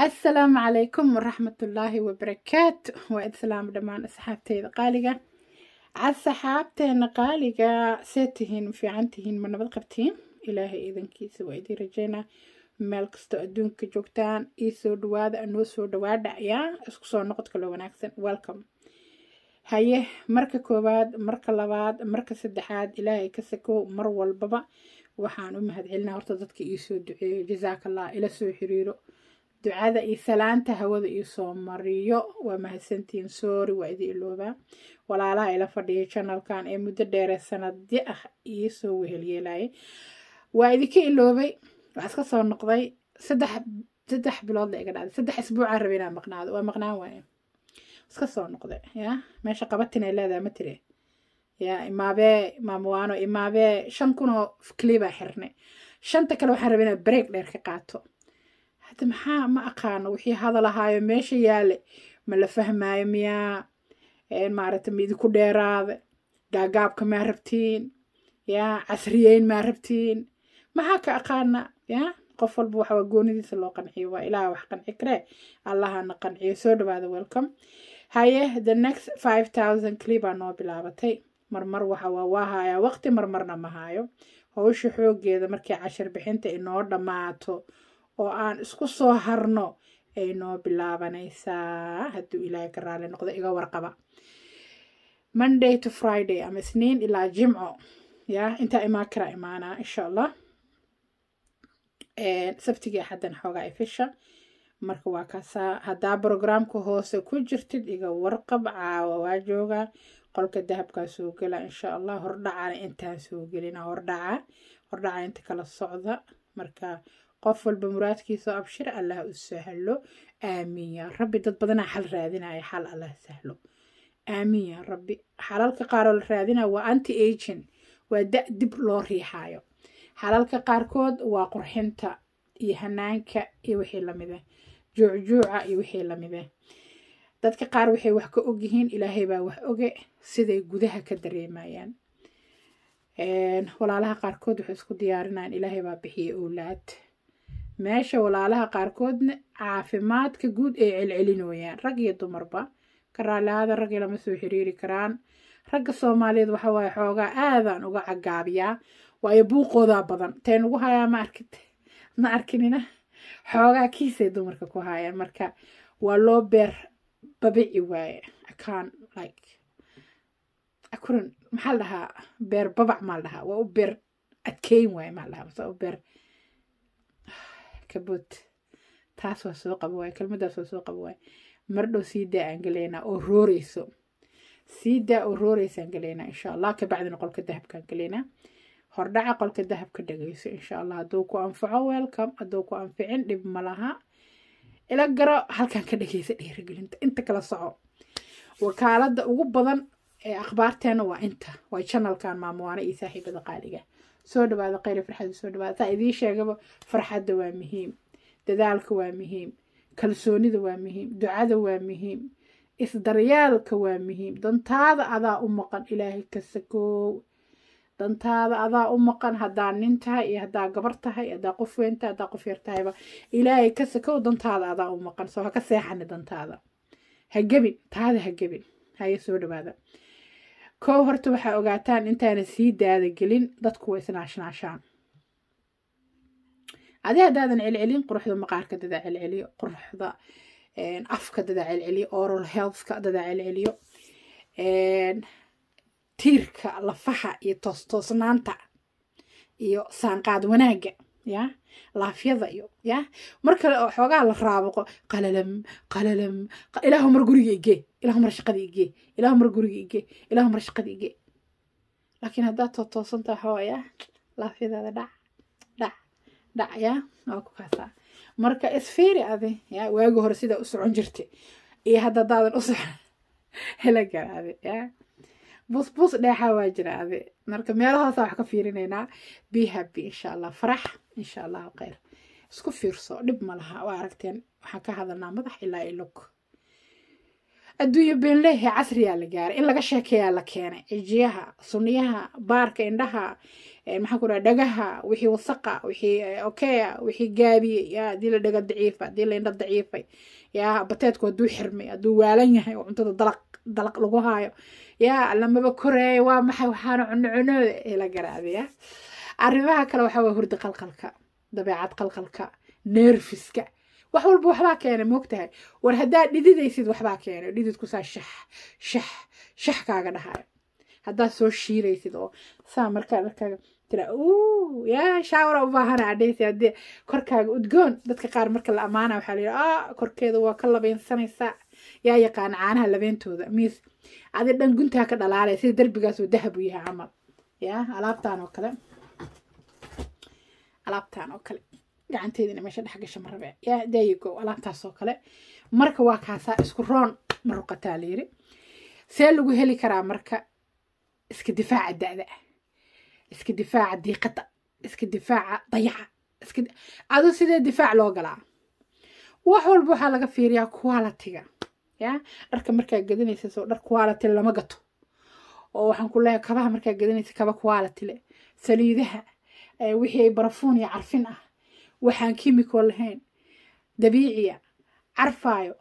asalaamu calaykum waraxmat ullaahi wabarakaatu waa id salaamo dhammaan asxaabteyda qaaliga asxaabteena qaaliga see tihiin ma fiican tihiin ma nabad qabtiin ilaahay idankiisa waa idiin rajeynaa meel kastoo adduunka joogtaan soo dhawaada anoo soo dhawaadha ayaa isku soo noqod kaloo wanaagsan welcome haye marka koowaad marka labaad marka saddexaad ilaahay ka sakow mar walbaba waxaan u mahadcelinaa horta dadka iisoo duceeyo jazaak allah ila soo xiriiro ducada iyo salaanta hawada iyo soo mariyo waa mahadsantiin soori waa idi iloobaa walaalaha ila fadhiyay janalkan ee muddo dheere sanadi ah iisoo wehelyeelaya waa idinka iloobay waa iska soo noqday saddex bilood la iga dhacday saddex isbuucaa rabay inaan maqnaado waa maqnaan waaye iska soo noqday yaa meesha qabatin ay leedahay ma tiri yaa imaabee maamuwaano imaabee shan kun oo klibaa xirnay shanta kale waxaan rabay inaa bareeg dheer ka qaato hadda maxaa ma aqaano wixii hadal ahaayo meesha yaale ma la fahmaayo miyaa maarata ma idinku dheeraada gaagaabka maa rabtiin ya casriyeyn maa rabtiin maxaa ka aqaana ya qof walba waxawaa goonidiisa loo qanciyo waa ilaaha wax qanci kare allahana qanciyo soo dhawaada welcome haye the next five thousand clibaa noo bilaabatay marmar waxa waahaya waqti marmarna ma haayo howsha xooggeeda markii cashir bixinta inoo dhammaato oo aan isku soo harno ay noo bilaabanaysaa hadduu ilaahay ka raali noqdo iga warqaba monday to friday ama isniin ilaa jimco ya intaa imaan kara imaanaa insha allah sabtigii xaddan xoogaa ifisha marka waa kaasaa haddaa brograamka hoose ku jirtid iga warqab caawa waa joogaa qolka dahabkaa soo gala insha allah hordhacana intaan soo gelina hordhaca hordhaca inta kala socda marka qof walba muraadkiisa abshir allah u sahlo aamiin yaa rabbi dad badanaa xal raadinaya xal allah sahlo aamiin yaa rabbi xalalka qaaroo la raadinaya waa anti agin waa da dib loo riixaayo xalalka qaarkood waa qurxinta iyo hanaanka iyo wixii lamida juucjuuca iyo wixii lamida dadka qaar waxay wax ka ogyihiin ilaahay baa wax oge siday gudaha ka dareemayaan walaalaha qaarkood waxay isku diyaarinayaan ilaahay baa bixiya owlaad meesha walaalaha qaarkoodna caafimaadka guud ay celcelinooyaan rag iyo dumarba karaalaada ragii lama soo xiriiri karaan ragga soomaaliyeed waxa xoogaa aadaan uga cagaabiyaa waayo buuqoodaa badan teen ugu hayaa ma arkit ma arkinina xoogaa kiisay dumarka ku haayaan marka waa loo beer babici waaye akaan like akuran maxaa la beer babac maa la dhahaa waa u beer adkeyn waaye maa la mase u beer كبوت تاسو سوق بواي كل مدة سوق بواي مردو سيدة أنجلينا او روري أوروريس أنجلينا إن شاء الله كبعد نقول كدهب كأنجلينا هردع قول كدهب كدقيسو إن شاء الله دوكو أنفعو ويلكم دوكو أنفعين لب ملاها إلا قراء هل كان كدقيس إيه رجل انت انت كلا صعو وكالد وقبضا إيه، أخبار تانوا انت واي شانل كان ما موانا إيساحي بدقاليقة soo dhawaada kheyra farxada soo dhawaada taa idii sheegaba farxadda waa muhiim dadaalka waa muhiim kalsoonida waa muhiim ducada waa muhiim isdaryaalka waa muhiim dantaada adaa u maqan ilaahay ka sakoow dantaada adaa u maqan haddaa nin tahay iyo haddaa gabar tahay haddaa qof weyn tahay haddaa qof yar tahayba ilaahay ka sakow dantaada adaa u maqan soo ha ka seexani dantaada ha gebin taada ha gebin haya soo dhawaada koo horta waxaa ogaataan intaana sii daada gelin dadku way isnaashnaashaan adi haddaadan celcelin quruxda maqaarka dada celceliyo quruxda afka dada celceliyo oral healthka dada celceliyo tiirka lafaha iyo toos toosnaanta iyo saanqaad wanaagga ya laafyada iyo ya mar kale oo xoogaa la raabaqo qalalam qalalam ilaahu mar guriga igee ilaahu mar shaqada igee ilaahu mar guriga igee ilaahu mar shaqada igee laakiin haddaad tootoosanta waxaa waayaa laafyadaada dhac dhac dhac ya waa ku kaasaa marka isfiiri adi ya waagi hore sidaa u socon jirtay iyo hadda daadan u socon hela ya busbus dheexaa waa jira adi marka meelahoosaa wax ka fiirinaynaa be happy insha allah farax insha allahu khayr isku fiirso dhib malaha laha aragteen waxaan ka hadalnaa madax ilaa ilog adduunyo beenleehe casriyaa la gaaray in laga sheekeeyaa la keenay cijiyaha suniyaha baarka indhaha eh, maxaan ku dhaha dhagaha wixii wasaqa wixii eh, okeya wixii gaabiyey yaa haddii la dhaga daciifa haddii la indha daciifay yaa bateedku hadduu xirmay hadduu waalan yahay oo cuntada dalaq dalaq lagu haayo yaa lamaba koreeya waa maxay waxaana cuno cunooda ee arrimaha kale waxaa waa hurdi qalqalka dabeecad qalqalka neerfiska wax walba waxbaa keena moogtahay war haddaad dhididaysid waxbaa keena dhididkusaa shax shax shax kaaga dhahayo haddaad soo shiiraysid oo saa markaa markaaga yaa shaawara u baahana adhes korkaaga udgoon dadka qaar marka la ammaana waxaa layihi a korkeeda waa ka labeynsanaysaa yaa yaqaana caanaha labeentooda miis adi dhan guntaa ka dhalaalay sida derbigaas oo dahab u yahay camal ya alaabtaan oo kale alaabtan oo kale gacanteedina meesha dhex gasha ma rabe dayigo alaabtaas kale marka waa kaasaa isku roon ma layiri see lagu heli karaa marka iska difaaca dada iska difaaca diiqada iska difaaca dayaca adu sidee difaac loo galaa wax walba waxaa laga fiiriyaa qualitiga ya dharka markaa gadanaysa soo dhar quality lama gato oo waxaan ku leeyahay kabaha markaa gadanaysa kaba quality saliidaha wixii ay barafuun iyo carfin ah waxaan kimiko lahayn dabiiciya carfaayo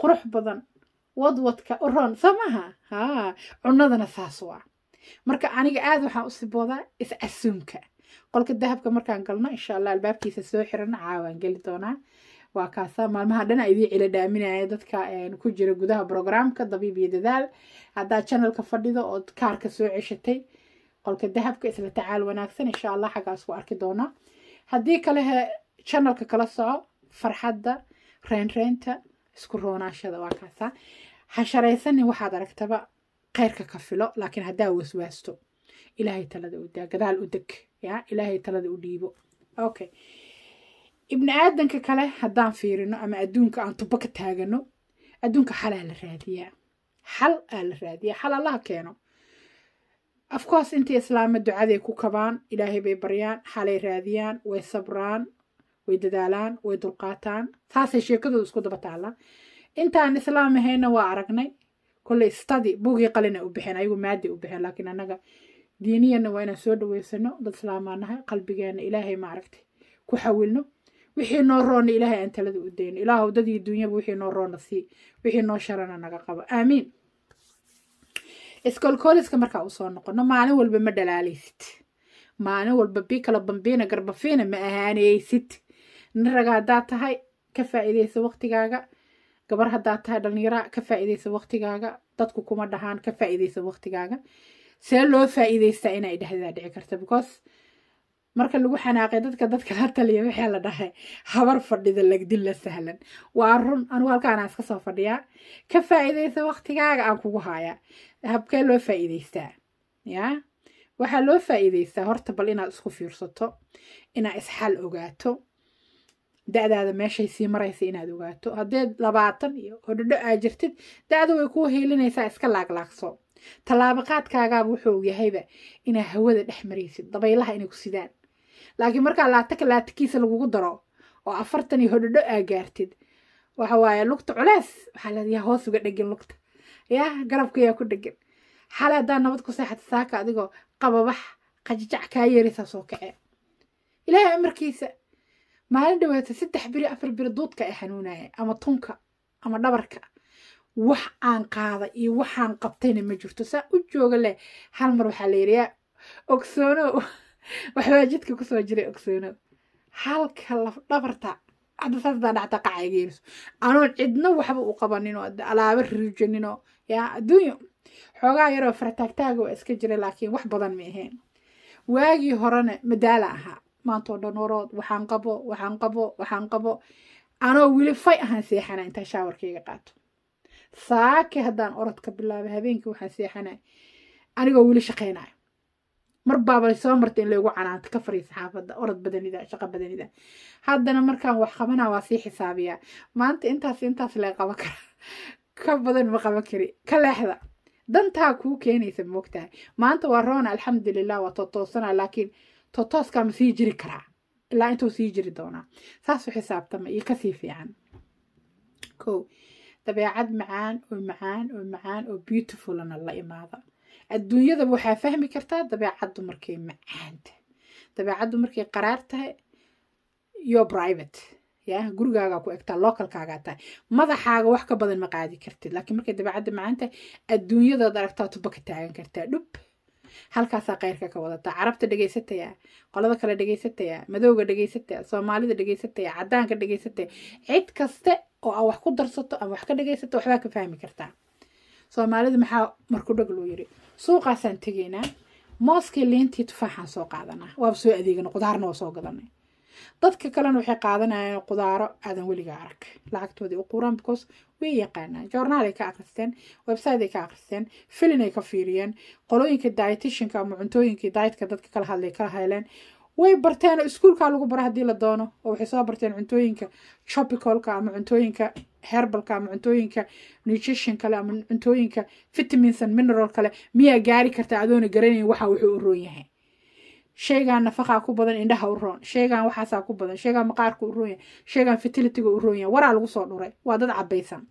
qurux badan wadwadka u roon soo maaha haa saas waa marka aniga aada waxaan u siboodaa is-casuumka qolka dahabka markaan galno insha allah albaabkiisa soo xiran caawaan geli doonaa waa kaasa maalmaha dhan idii cila dhaaminaya dadka ku jira gudaha brograamka dabiib iyo dadaal haddaad janalka fadhido ood kaarka soo ceshatay qolka dahabka isla tacaal wanaagsan insha allah xaggaas waa arki doonaa haddii kale he janalka kala soco farxadda reenreynta isku roonaashada waa kaasaa ha sharaysanin waxaad aragtaba khayrka ka filo laakiin haddaa waswaasto ilaahay talada u daa gadaal u deg ya ilaahay talada u dhiibo okay ibni aadanka kale haddaan fiirino ama adduunka aan tubo ka taagano adduunka xalaa la raadiyaa xal aa la raadiyaa xal allaha keeno afkuwaas intii islaama ducaday ku kabaan ilaahay bay baryaan xalay raadiyaan way sabraan way dadaalaan way dulqaataan taasay sheekadooda isku daba taalla intaan islaam ahayna waa aragnay kolley stadi bugii qalina u baxeen ayagu maadi u baxeen laakiin annaga diiniyana waa inaan soo dhaweysano dad islaamaanahay qalbigeena ilaahay maaragtay ku xawilno wixii noo roona ilaahay aan talada u dayno ilaahu dadii duunyaba wixii noo roonna sii wixii noo sharana naga qabo aamiin iskolkooliska markaa usoo noqono maalin walba ma dhalaaleysid maalin walba bii kala bambiina garbafiina ma ahaaneysid nin raga tahay ka faa'iideysa waqtigaaga gabar haddaad tahay dhallinyara ka faa'iideysa waqtigaaga dadku kuma dhahaan ka faa'iideysa waqtigaaga see loo faa'iideystaa inay dhahdaa dhici karta because marka lagu xanaaqay dadka dadka la taliya waxaa la dhahay habar fadhida la sahlan waa run anugu halkaana iskasoo soo fadhiyaa ka faa'iidaysa waqtigaaga aan kugu haayaa habkee loo faa'iidaystaa yaa waxaa loo faa'iidaystaa horta bal inaad isku fiirsato inaad isxal ogaato da'daada meeshay sii maraysa inaad ogaato haddeed labaatan iyo hodhodho aa jirtid da-da way kuu hiilinaysaa iska laaglaagso tallaabaqaadkaagaaba wuxuu yahayba inaa hawada dhex maraysid dabaylaha inay ku sidaan laakiin markaa laataka laatakiisa lagugu daro oo afartan iyo hodhodho aa gaartid waxa waaye lugta culees waxaa leedayaa hoos uga dhegan lugta yaa garabka yaa ku dhegan xale haddaa nabad ku seexata saaka adigoo qababax qajajac kaa yeeraysaa soo kace ilaahay amarkiisa maalin dhaweeta saddex biri afar biri duudka ee xanuunaye ama tunka ama dhabarka wax aan qaaday iyo waxaan qabtayna ma jirto saa u jooga leh hal mar waxaa la yidhayaa ogsoono waxbaa jidka kusoo jiray ogsoono halka laf dhabarta hadda saasdaa dhacta qacaygeenso anoon cidna waxba u qabaninoo alaaba riijaninoo yaa adduunyo xoogaa yaroo farataagtaaga waa iska jira laakiin wax badan ma ahayn waagii horena madaala ahaa maantoo dhanorood waxaan qabo waxaan qabo waxaan qabo anoo weli fay ahaan seexana intaa shaawarkayga qaato saake haddaan orodka bilaabay habeenkii waxaan seexana anigoo weli shaqaynayo marbaaba soo martay in laygu canaanto ka fariya saxaafada orod badanida shaqo badanida haddana markaan wax qabanaa waa sii xisaabiyaa maanta intaas intaas lee qaban kara ka badan ma qaban kari ka leexda dantaa kuu keenaysa moogtahay maanta waa roona alxamdulilah waa totoosana laakiin totooskaa ma sii jiri karaa ilaa intuu sii jiri doonaa saasu xisaabtama iyo kasii fiican ko dabeecad macaan oo macaan oo macaan oo beautifulna la imaada adduunyada waxaa fahmi kartaa dabeecaddu markay macaan tahay dabeecaddu markay qaraar tahay your private ya gurigaagaa ku egtaa localkaagaa tahay madaxaaga wax ka badan ma qaadi kartid laakiin markay dabeecadda macaan adduunyadaad aragtaa tuba ka taagan kartaa dhub halkaasaa khayrka ka wadataa carabta dhegeysataya qolada kale dhegaysataya madowga dhegaysataya soomaalida dhegaysataya caddaanka dhegaysataya cid kaste oo aa wax ku darsato ama wax ka dhegaysato waxbaa ka fahmi kartaa soomaalida maxaa marku loo yiri suuqaasaan tegaynaa mooskii liintii tufaaxaan soo qaadanaa waaba soo adeegana qudaarna waa soo gadanay dadka kalena waxay qaadanayaan qudaaro aadan weliga arag lacagtoodii u quuraan because way yaqaanaan joornaalay ka akristeen websiteay ka akristeen filinay ka fiiriyeen qolooyinka dietitianka ama cuntooyinka dietka dadka kala hadlay kala heleen way barteen iskuulkaa lagu bara haddii la doono oo waxay soo barteen cuntooyinka tropicalka ama cuntooyinka herbalka ama cuntooyinka nutrition kale ama cuntooyinka vitaminsan mineral kale miyaa gaari karta adoona garanayn waxa wuxuu u roon yahay sheegaan nafaqaa ku badan indhaha u roon sheegaan waxaasaa ku badan sheegaan maqaarka u roon yahay sheegaan fertilityga u roon yahay waraa lagu soo dhuray waa dad cabaysan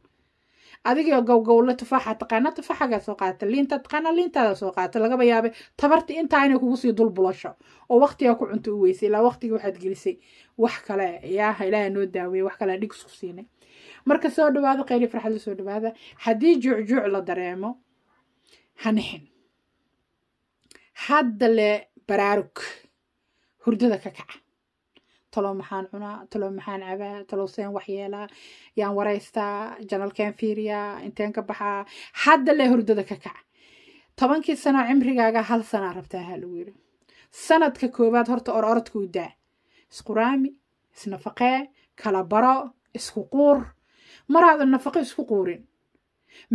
adigio gowgowla tufaaxa taqaana tufaaxagaa soo qaata liinta taqaana liintaada soo qaata lagaba yaabay tabarti intaa inay kugu dul bulasho oo waqtigaa ku cunto u weysay ilaa waqtigii waxaad gelisay wax kale yaaha ilaaha noo daaweeye wax kale dhig siinay marka soo dhawaado qayli farxad la soo dhawaada haddii juucjuuc la dareemo hanixin hadda le baraarug hurdada ka kaca taloo maxaan cunaa taloo maxaan cabaa taloo seen waxyeelaa yaan waraystaa janalkeen fiiriyaa inteen ka baxaa hadda le hurdada ka kaca tobankii sano cimrigaaga hal sanaa rabtaa ha lagu yiri sanadka koowaad horta ororodka u daa isquraami isnafaqee kala baro isku quur maraadan nafaqo isku quurin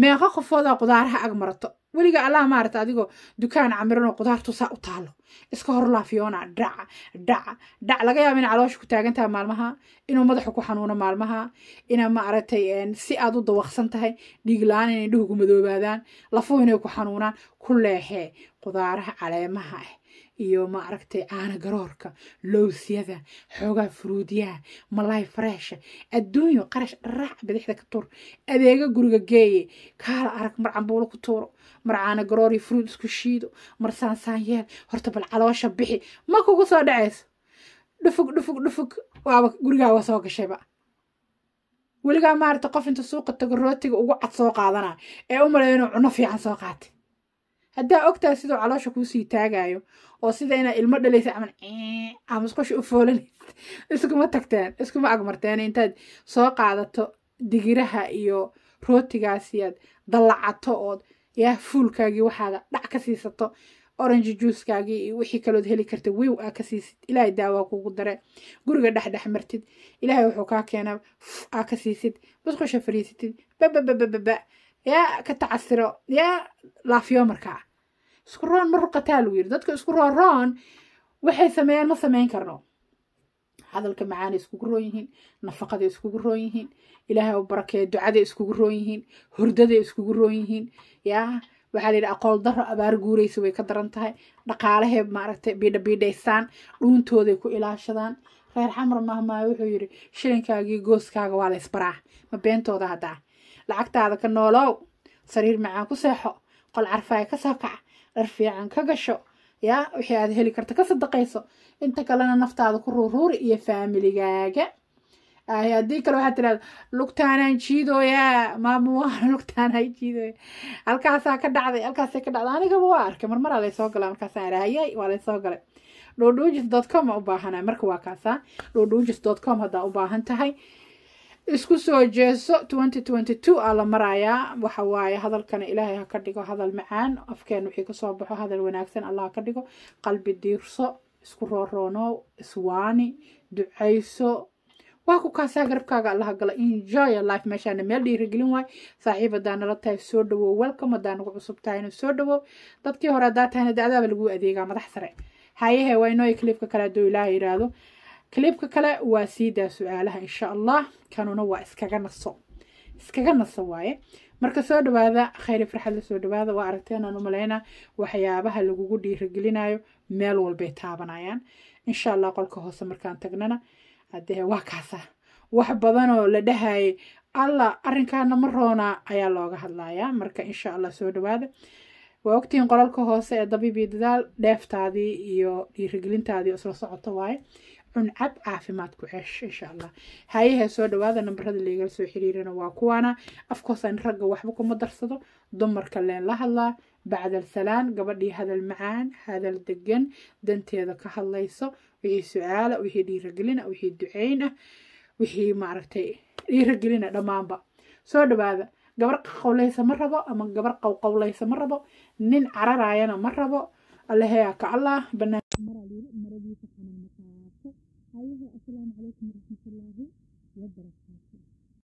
meeqo qofoodaa qudaaraha ag marato weliga allaha maarata adigoo dukaan camiranoo qudaartu saa u taalo iska horlaafiyoona dhac dhac dhac laga yaaba ina caloosha ku taagantaha maalmaha inuu madaxu ku xanuuno maalmaha ina maaragtay si aad u dawaqsan tahay dhiiglaan aan inay dhuhugu madoobaadaan lafuhu inay ku xanuunaan ku leexee qudaaraha caleemaha ah iyo maaragtay caana garoorka lowsiyada xoogaa furuudiyaha malay fareesha adduunyo qarash dharaac bidixda ka tuur adeega guriga geeye kaala arag mar cambuulo ku tuuro mar caana garoor iyo furuud isku shiido mar saansaan yeel horta bal caloosha bixi ma kugu soo dhacayso dhufug dhufug dhufug waaba gurigaa soo gashayba weligaa maarata qof inta suuqa tago rootiga ugu cad soo qaadana ee u maleyno cunno fiican soo qaatay haddaa ogtaa siduu caloosha kuusii taagayo oo sida inaa ilmo dhalaysa aman a musqusha u foolanaysa iskuma tagteen iskuma agmarteen intaad soo qaadato digiraha iyo rootigaasiyaad dallacato ood yaa fuulkaagii waxaaga dhac ka siisato orange juuskaagii iyo wixii kalood heli karta wiw aa ka siisid ilaahay daawaa kuugu dare guriga dhexdhex martid ilaahay wuxuu kaa keena aa ka siisid musqusha fariisatid babababababa yaa ka tacasiro yaa laafiyo markaa isku roon ma ruqataa lagu yiri dadka isku roon waxay sameeyaan ma samayn karno hadalka macaanay iskugu roon yihiin nafaqaday iskugu roon yihiin ilaahay u barakeeya ducaday iskugu roon yihiin hordaday iskugu roon yihiin yaa waxaa la yidhi aqool daro abaar guuraysa way ka daran tahay dhaqaalahee maaragtay biidha dhuuntooday ku ilaashadaan reer xamar mahmaayo wuxuu yidhi shilinkaagii gooskaaga waa la ysbaraa ma beentooda haddaa lacagtaada ka noolow sariir macaan ku seexo qol carfaaya ka soo kaca dhar fiican ka gasho yaa wixii aad heli karta ka sadaqayso inta kalena naftaada ku ruurruuri iyo faamiligaaga haddii kale waxaa tirahda lugtaanaan jiidooyaa maamo waan lugtaanaan jiidooya halkaasaa ka dhacday halkaasay ka dhacday anigaba waa arkay marmaraa laysoo gala halkaasaan idhaha yay waa laysoo galay dhodhojis dot com ma u baahanaa marka waa kaasaa dhodhojis dot com haddaa u baahan tahay isku soo jeeso twenty twenty two aa la marayaa waxa waaye hadalkana ilaahay ha ka dhigo hadal macaan afkeen wixii kasoo baxo hadal wanaagsan allah ha ka dhigo qalbi diirso isku rooroonow iswaani ducayso waa ku kaasaa garabkaaga allaha gala enjoy your life meeshaana meel dhiirigelin waay saaxiib haddaa nala tahay soo dhawow welcome haddaa nagu cusub tahayna soo dhawow dadkii hore haddaa tahayna dadaaba adaaba laguu adeegaa madax sare hayahe waa inooy clipka kale hadduu ilaaha yidhaahdo klibka kale waa siidaa su-aalaha insha allah kanuna waa iskaga naso iskaga naso waaye marka soo dhawaada khayri farxadla soo dhawaada waa aragteenaan u malayna waxyaabaha lagugu dhiiragelinayo meel walbay taabanayaan insha allah qolka hoose markaan tagnana adee waa kaasa wax badanoo la dhahayay alla arrinkaana ma roonaa ayaa looga hadlayaa marka insha allah soo dhawaada waa ogtihiin qolalka hoose ee dabiibii dadaal dheeftaadii iyo dhiiragelintaadii isla socoto waaye عن عب عافمات كعش إن شاء الله هاي هسود وهذا نمبر هذا اللي جالس يحريرنا واقوانا أفكوس إن رجع وحبكم مدرسته دمر كلين الله الله بعد السلام قبل لي هذا المعان هذا الدقن دنتي هذا كحل الله يسوع وهي سؤال وهي دي رجلنا وهي دعينا وهي معرفتي دي رجلنا ده ما بقى سود وهذا قبل قولي سمر بقى أما قبل قو سمر بقى نن عرر مر بقى الله هيك الله بنا الله السلام عليكم ورحمة الله وبركاته